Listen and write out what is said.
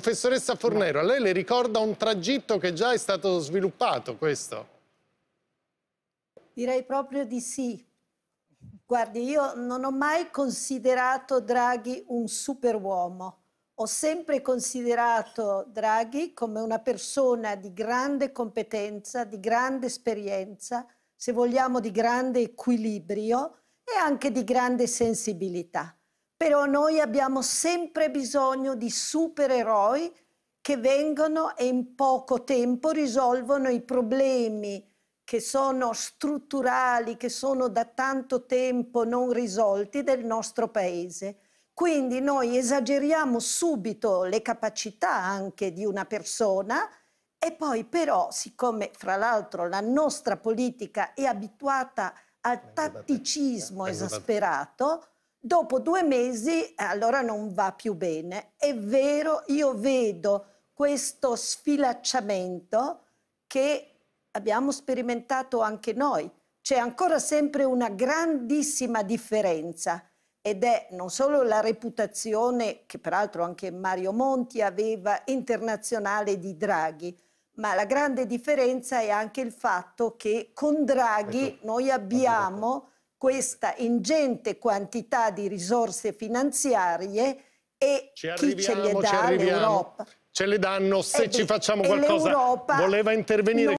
Professoressa Fornero, a lei le ricorda un tragitto che già è stato sviluppato questo? Direi proprio di sì. Guardi, io non ho mai considerato Draghi un superuomo. Ho sempre considerato Draghi come una persona di grande competenza, di grande esperienza, se vogliamo di grande equilibrio e anche di grande sensibilità però noi abbiamo sempre bisogno di supereroi che vengono e in poco tempo risolvono i problemi che sono strutturali, che sono da tanto tempo non risolti del nostro paese. Quindi noi esageriamo subito le capacità anche di una persona e poi però, siccome fra l'altro la nostra politica è abituata al tatticismo esasperato, Dopo due mesi eh, allora non va più bene. È vero, io vedo questo sfilacciamento che abbiamo sperimentato anche noi. C'è ancora sempre una grandissima differenza ed è non solo la reputazione che peraltro anche Mario Monti aveva internazionale di Draghi, ma la grande differenza è anche il fatto che con Draghi ecco, noi abbiamo questa ingente quantità di risorse finanziarie e chi ce le dà l'Europa. Ce le danno se e eh, ci facciamo qualcosa. Voleva intervenire.